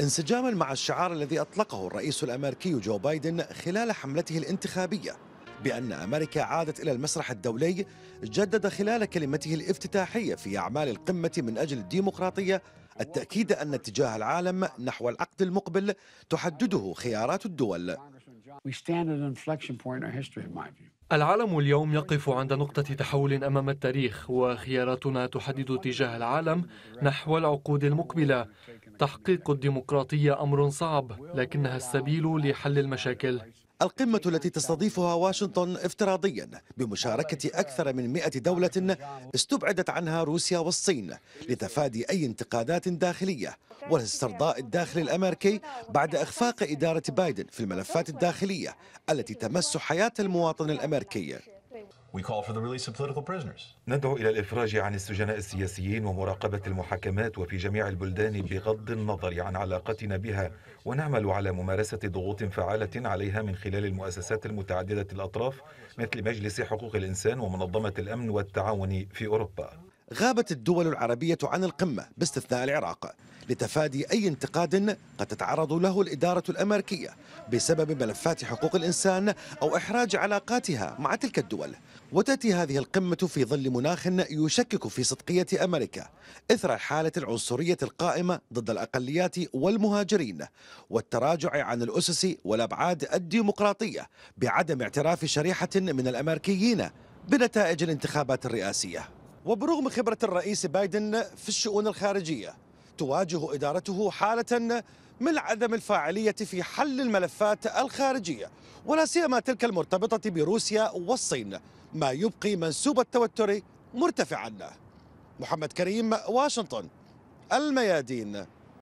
انسجاما مع الشعار الذي أطلقه الرئيس الأمريكي جو بايدن خلال حملته الانتخابية بأن أمريكا عادت إلى المسرح الدولي جدد خلال كلمته الافتتاحية في أعمال القمة من أجل الديمقراطية التأكيد أن اتجاه العالم نحو العقد المقبل تحدده خيارات الدول العالم اليوم يقف عند نقطة تحول أمام التاريخ وخياراتنا تحدد اتجاه العالم نحو العقود المقبلة تحقيق الديمقراطية أمر صعب لكنها السبيل لحل المشاكل القمة التي تستضيفها واشنطن افتراضيا بمشاركة أكثر من مئة دولة استبعدت عنها روسيا والصين لتفادي أي انتقادات داخلية والاسترضاء الداخلي الأمريكي بعد إخفاق إدارة بايدن في الملفات الداخلية التي تمس حياة المواطن الأمريكي We call for the release of political prisoners. ندعو إلى الإفراج عن السجناء السياسيين ومراقبة المحاكمات وفي جميع البلدان بغض النظر عن علاقتنا بها ونعمل على ممارسة ضغوط فعالة عليها من خلال المؤسسات المتعددة الأطراف مثل مجلس حقوق الإنسان ومنظمة الأمن والتعاون في أوروبا غابت الدول العربية عن القمة باستثناء العراق لتفادي أي انتقاد قد تتعرض له الإدارة الأمريكية بسبب ملفات حقوق الإنسان أو إحراج علاقاتها مع تلك الدول وتأتي هذه القمة في ظل مناخ يشكك في صدقية أمريكا إثر حالة العنصرية القائمة ضد الأقليات والمهاجرين والتراجع عن الأسس والأبعاد الديمقراطية بعدم اعتراف شريحة من الأمريكيين بنتائج الانتخابات الرئاسية وبرغم خبرة الرئيس بايدن في الشؤون الخارجية تواجه إدارته حالة من عدم الفاعلية في حل الملفات الخارجية ولا سيما تلك المرتبطة بروسيا والصين ما يبقي منسوب التوتر مرتفعا محمد كريم واشنطن الميادين